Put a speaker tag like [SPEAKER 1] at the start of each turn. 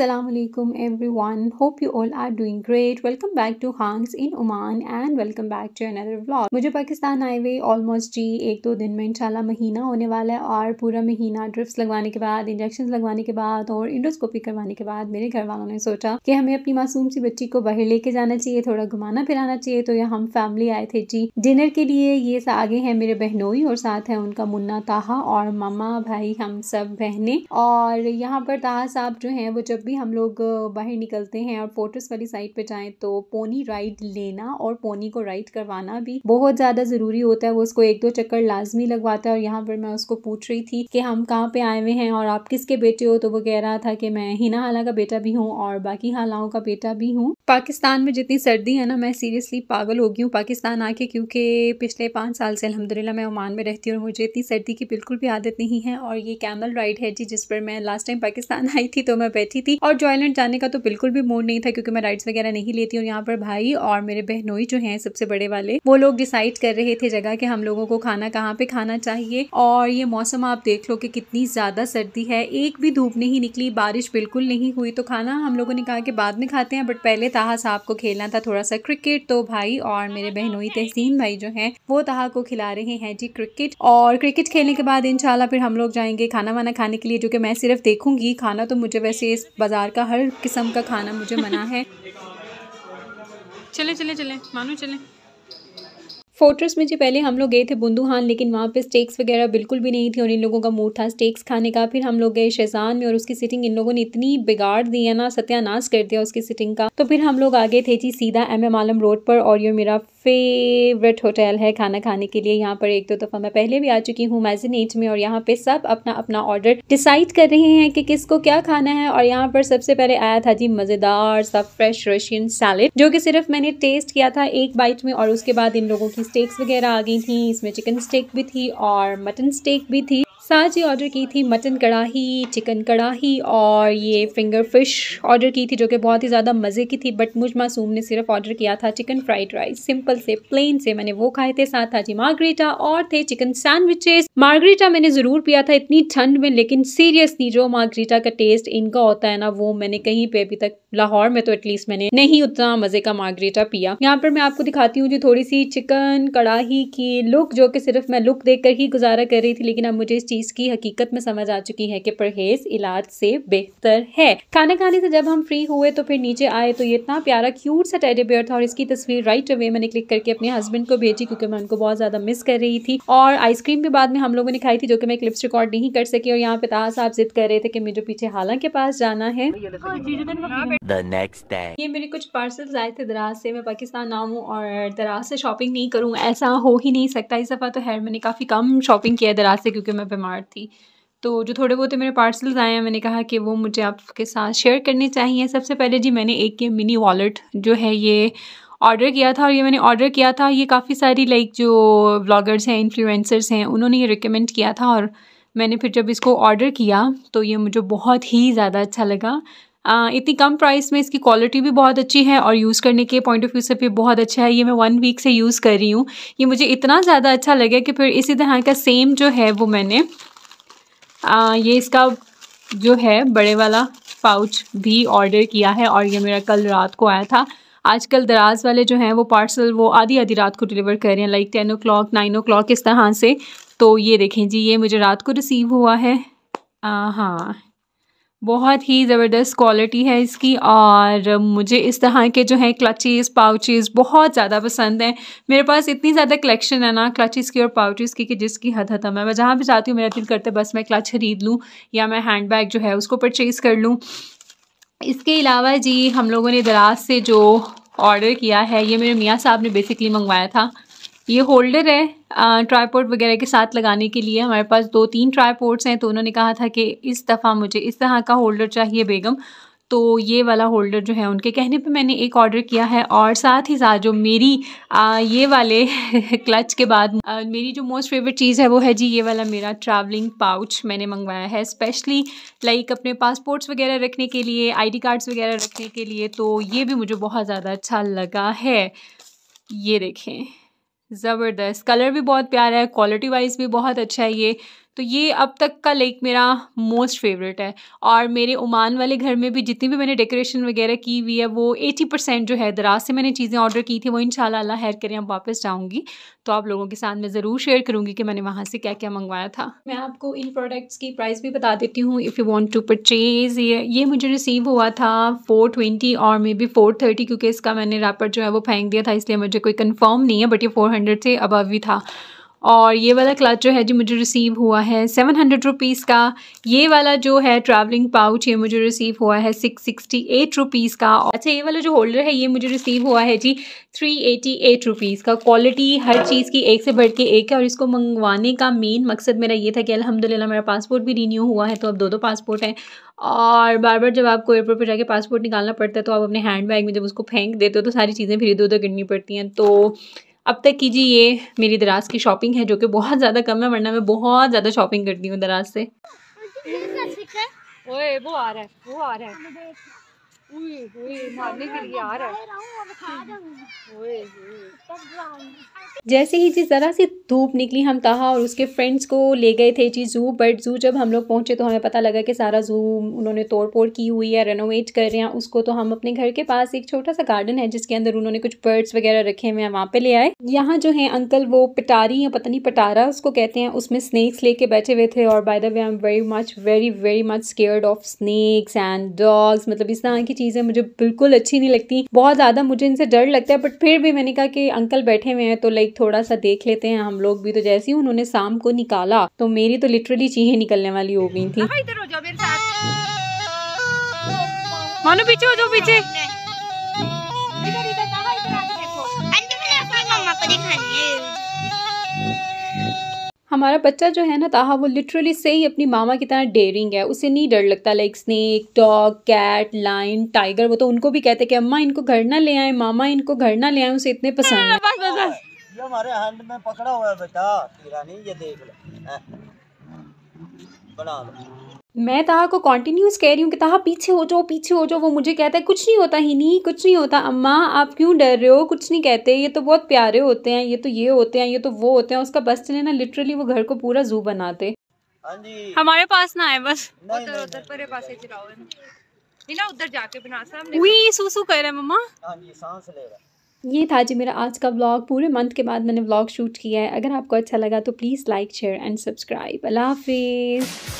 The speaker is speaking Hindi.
[SPEAKER 1] Assalamualaikum everyone. Hope you all are doing great. Welcome back to Hangs in Oman and welcome back to another vlog. मुझे पाकिस्तान आए हुए ऑलमोस्ट जी एक दो दिन में इंशाल्लाह महीना होने वाला है और पूरा महीना ड्रिप्स लगवाने के बाद इंजेक्शन लगवाने के बाद और इंडोस्कोपी करवाने के बाद मेरे घर वालों ने सोचा कि हमें अपनी मासूम सी बच्ची को बाहर लेके जाना चाहिए थोड़ा घुमाना फिराना चाहिए तो यहाँ हम फैमिली आए थे जी डिनर के लिए ये आगे हैं मेरे बहनोई और साथ है उनका मुन्ना ताहा और मामा भाई हम सब बहने और यहाँ पर ताहा साहब जो है वो जब भी हम लोग बाहर निकलते हैं और फोर्ट्रेस वाली साइड पे जाएं तो पोनी राइड लेना और पोनी को राइड करवाना भी बहुत ज़्यादा ज़रूरी होता है वो उसको एक दो चक्कर लाजमी लगवाता है और यहाँ पर मैं उसको पूछ रही थी कि हम कहाँ पे आए हुए हैं और आप किसके बेटे हो तो वो कह रहा था कि मैं हिना हाला का बेटा भी हूँ और बाकी हालाओं का बेटा भी हूँ पाकिस्तान में जितनी सर्दी है ना मैं सीरियसली पागल हो गई हूँ पाकिस्तान आके क्योंकि पिछले पाँच साल से अलहमदिल्ला मैं ओमान में रहती हूँ मुझे इतनी सर्दी की बिल्कुल भी आदत नहीं है और ये कैमल राइड है जी जिस पर मैं लास्ट टाइम पाकिस्तान आई थी तो मैं बैठी थी और जॉयलैंड जाने का तो बिल्कुल भी मूड नहीं था क्योंकि मैं राइड्स वगैरह नहीं लेती और यहाँ पर भाई और मेरे बहनोई जो हैं सबसे बड़े वाले वो लोग डिसाइड कर रहे थे जगह कि हम लोगों को खाना कहाँ पे खाना चाहिए और ये मौसम आप देख लो कि कितनी ज़्यादा सर्दी है एक भी धूप नहीं निकली बारिश बिल्कुल नहीं हुई तो खाना हम लोगों ने कहा कि बाद में खाते हैं बट पहले ताहा साहब को खेलना था थोड़ा सा क्रिकेट तो भाई और मेरे बहनोई तहसीन भाई जो हैं वो ताहा को खिला रहे हैं जी क्रिकेट और क्रिकेट खेलने के बाद इनशाला फिर हम लोग जाएंगे खाना वाना खाने के लिए जो कि मैं सिर्फ देखूंगी खाना तो मुझे वैसे इस बाज़ार का हर किस्म का खाना मुझे मना है चले चले चले मानो चले फोर्ट्रेस में जो पहले हम लोग गए थे बुंदूहान लेकिन वहाँ पे स्टेक्स वगैरह बिल्कुल भी नहीं थी और इन लोगों का मूड था स्टेक्स खाने का फिर हम लोग गए शेजान में और उसकी सिटिंग इन लोगों ने इतनी बिगाड़ दी है ना सत्यानाश कर दिया उसकी सिटिंग का तो फिर हम लोग आगे थे जी सीधा एम एम आलम रोड पर और ये मेरा फेवरेट होटल है खाना खाने के लिए यहाँ पर एक दो दफ़ा मैं पहले भी आ चुकी हूँ मैजिनेट में और यहाँ पे सब अपना अपना ऑर्डर डिसाइड कर रहे हैं कि किसको क्या खाना है और यहाँ पर सबसे पहले आया था जी मज़ेदार सब फ्रेश रशियन सैलड जो कि सिर्फ मैंने टेस्ट किया था एक बाइट में और उसके बाद इन लोगों की स्टेक्स वगैरह आ गई थी इसमें चिकन स्टेक भी थी और मटन स्टेक भी थी साथ ही ऑर्डर की थी मटन कढ़ाही चिकन कढ़ाही और ये फिंगर फिश ऑर्डर की थी जो कि बहुत ही ज़्यादा मज़े की थी बट मुझ मासूम ने सिर्फ ऑर्डर किया था चिकन फ्राइड राइस सिंपल से प्लेन से मैंने वो खाए थे साथ था जी मार्गरीटा और थे चिकन सैंडविचेस मार्गरीटा मैंने ज़रूर पिया था इतनी ठंड में लेकिन सीरियसली जो मार्गरीटा का टेस्ट इनका होता है ना वो मैंने कहीं पर अभी तक लाहौर में तो एटलीस्ट मैंने नहीं उतना मज़े का मार्गरेटा पिया यहाँ पर मैं आपको दिखाती हूँ जो थोड़ी सी चिकन कड़ाही की लुक जो कि सिर्फ मैं लुक देख कर ही गुजारा कर रही थी लेकिन अब मुझे इस चीज़ की हकीकत में समझ आ चुकी है कि परहेज इलाज से बेहतर है खाना खाने से जब हम फ्री हुए तो फिर नीचे आए तो ये इतना प्यारा क्यूट सा टेडी बियर था और इसकी तस्वीर राइट अवे मैंने क्लिक करके अपने हस्बैंड को भेजी क्योंकि मैं उनको बहुत ज़्यादा मिस कर रही थी और आइसक्रीम भी बाद में हम लोगों ने खाई थी जो कि मैं क्लिप्स रिकॉर्ड नहीं कर सकी और यहाँ पे ताज साहब जिद कर रहे थे कि मुझे पीछे हालांकि पास जाना है हाँ, द नेक्स्ट डे ये मेरे कुछ पार्सल्स आए थे दराज से मैं पाकिस्तान ना हूँ और दराज से शॉपिंग नहीं करूँ ऐसा हो ही नहीं सकता इस दफ़ा तो खैर मैंने काफ़ी कम शॉपिंग किया दराज से क्योंकि मैं बीमार थी तो जो थोड़े बहुत मेरे पार्सल्स आए हैं मैंने कहा कि वो मुझे आपके साथ शेयर करने चाहिए सबसे पहले जी मैंने एक ये मिनी वॉलेट जो है ये ऑर्डर किया था और ये मैंने ऑर्डर किया था ये काफ़ी सारी लाइक जो ब्लॉगर्स हैं इन्फ्लुएंसर्स हैं उन्होंने ये रिकमेंड किया था और मैंने फिर जब इसको ऑर्डर किया तो ये मुझे बहुत ही ज़्यादा अच्छा लगा इतनी कम प्राइस में इसकी क्वालिटी भी बहुत अच्छी है और यूज़ करने के पॉइंट ऑफ व्यू से भी बहुत अच्छा है ये मैं वन वीक से यूज़ कर रही हूँ ये मुझे इतना ज़्यादा अच्छा लगे कि फिर इसी तरह का सेम जो है वो मैंने आ, ये इसका जो है बड़े वाला पाउच भी ऑर्डर किया है और ये मेरा कल रात को आया था आजकल दराज वाले जो हैं वो पार्सल वो आधी आधी रात को डिलीवर कर रहे हैं like ten o'clock nine o'clock इस तरह से तो ये देखें जी ये मुझे रात को रिसीव हुआ है आ, हाँ बहुत ही ज़बरदस्त क्वालिटी है इसकी और मुझे इस तरह के जो हैं क्लचेस पाउचेस बहुत ज़्यादा पसंद हैं मेरे पास इतनी ज़्यादा कलेक्शन है ना क्लचेस की और पाउचेस की कि जिसकी हद हतम है मैं जहाँ भी जाती हूँ मेरा दिल करते बस मैं क्लच खरीद लूँ या मैं हैंड बैग जो है उसको परचेज़ कर लूँ इसके अलावा जी हम लोगों ने दराज से जो ऑर्डर किया है ये मेरे मियाँ साहब ने बेसिकली मंगवाया था ये होल्डर है ट्राईपोर्ट वगैरह के साथ लगाने के लिए हमारे पास दो तीन ट्राईपोर्ट्स हैं तो उन्होंने कहा था कि इस दफ़ा मुझे इस तरह का होल्डर चाहिए बेगम तो ये वाला होल्डर जो है उनके कहने पे मैंने एक ऑर्डर किया है और साथ ही साथ जो मेरी आ, ये वाले क्लच के बाद आ, मेरी जो मोस्ट फेवरेट चीज़ है वो है जी ये वाला मेरा ट्रैवलिंग पाउच मैंने मंगवाया है स्पेशली लाइक अपने पासपोर्ट्स वगैरह रखने के लिए आईडी कार्ड्स वगैरह रखने के लिए तो ये भी मुझे बहुत ज़्यादा अच्छा लगा है ये देखें ज़बरदस्त कलर भी बहुत प्यारा है क्वालिटी वाइज भी बहुत अच्छा है ये तो ये अब तक का लेक मेरा मोस्ट फेवरेट है और मेरे ओमान वाले घर में भी जितनी भी मैंने डेकोरेशन वगैरह की हुई है वो एटी परसेंट जो है दराज से मैंने चीज़ें ऑर्डर की थी वो इन अल्लाह हैर करें अब वापस जाऊँगी तो आप लोगों के साथ मैं ज़रूर शेयर करूँगी कि मैंने वहाँ से क्या क्या मंगवाया था मैं आपको इन प्रोडक्ट्स की प्राइस भी बता देती हूँ if you want to purchase ये ये मुझे रिसीव हुआ था फ़ोर ट्वेंटी और मे बी फ़ोर थर्टी क्योंकि इसका मैंने रापर जो है वो फेंक दिया था इसलिए मुझे कोई कन्फर्म नहीं है बट ये फ़ोर हंड्रेड से अबव भी था और ये वाला क्लच जो है जी मुझे रिसीव हुआ है सेवन हंड्रेड रुपीज़ का ये वाला जो है ट्रैवलिंग पाउच ये मुझे रिसीव हुआ है सिक्स सिक्सटी एट रुपीज़ का अच्छा ये वाला जो होल्डर है ये मुझे रिसीव हुआ है ji three eighty eight rupees का क्वालिटी हर चीज़ की एक से बढ़ के एक है और इसको मंगवाने का मेन मकसद मेरा ये था कि अलहमदिल्ला मेरा पासपोर्ट भी रीन्यू हुआ है तो अब दो दो पासपोर्ट हैं और बार बार जब आपको एयरपोर्ट पर जाके पासपोर्ट निकालना पड़ता है तो आप अपने हैंड बैग में जब उसको फेंक देते हो तो सारी चीज़ें फिर इधर उधर गिरनी पड़ती हैं तो अब तक कीजिए ये मेरी दराज की शॉपिंग है जो कि बहुत ज़्यादा कम है वरना मैं बहुत ज़्यादा शॉपिंग करती हूँ दराज से ओए वो आ रहा है वो आ रहा है मारने के लिए आ रहा है जैसे ही जिस ज़रा सी धूप निकली हम तहा और उसके फ्रेंड्स को ले गए थे जी जू बट जू जब हम लोग पहुंचे तो हमें पता लगा कि सारा जू उन्होंने तोड़ फोड़ की हुई है रेनोवेट कर रहे हैं उसको तो हम अपने घर के पास एक छोटा सा गार्डन है जिसके अंदर उन्होंने कुछ बर्ड्स वगैरह रखे हुए हैं वहाँ पे ले आए यहाँ जो है अंकल वो पटारी या पता नहीं पटारा उसको कहते हैं उसमें स्नैक्स लेके बैठे हुए थे और by the way I am very much very very much scared of snakes and dogs मतलब इस तरह की चीज़ें मुझे बिल्कुल अच्छी नहीं लगती बहुत ज़्यादा मुझे इनसे डर लगता है बट फिर भी मैंने कहा कि अंकल बैठे हुए हैं तो लाइक थोड़ा सा देख लेते हैं हम लोग भी तो जैसे ही उन्होंने शाम को निकाला तो मेरी तो लिटरली चीहें निकलने वाली हो गई थी हाँ, मानो पीछे हो जो पीछे मम्मा को दिखानी है हमारा बच्चा जो है ना ताहा वो लिटरली से ही अपनी मामा की तरह डेयरिंग है उसे नहीं डर लगता like snake dog cat lion tiger वो तो उनको भी कहते कि अम्मा इनको घर ना ले आए मामा इनको घर ना ले आए उसे इतने पसंद है हमारे हैंड में पकड़ा हुआ है बेटा ये देख लो बना लो मैं तहा को कॉन्टिन्यूस कह रही हूँ कि तहा पीछे हो जाओ पीछे हो जाओ वो मुझे कहता है कुछ नहीं होता ही नहीं कुछ नहीं होता अम्मा आप क्यों डर रहे हो कुछ नहीं कहते ये तो बहुत प्यारे होते हैं ये तो ये होते हैं ये तो वो होते हैं उसका बस चले ना लिटरली वो घर को पूरा जू बनाते हाँ हमारे पास ना आए बस उधर उधर जाके बना कर रहे मम्मा हाँ ये था जी मेरा आज का व्लॉग पूरे मंथ के बाद मैंने व्लॉग शूट किया है अगर आपको अच्छा लगा तो please like share and subscribe अल्लाह हाफिज़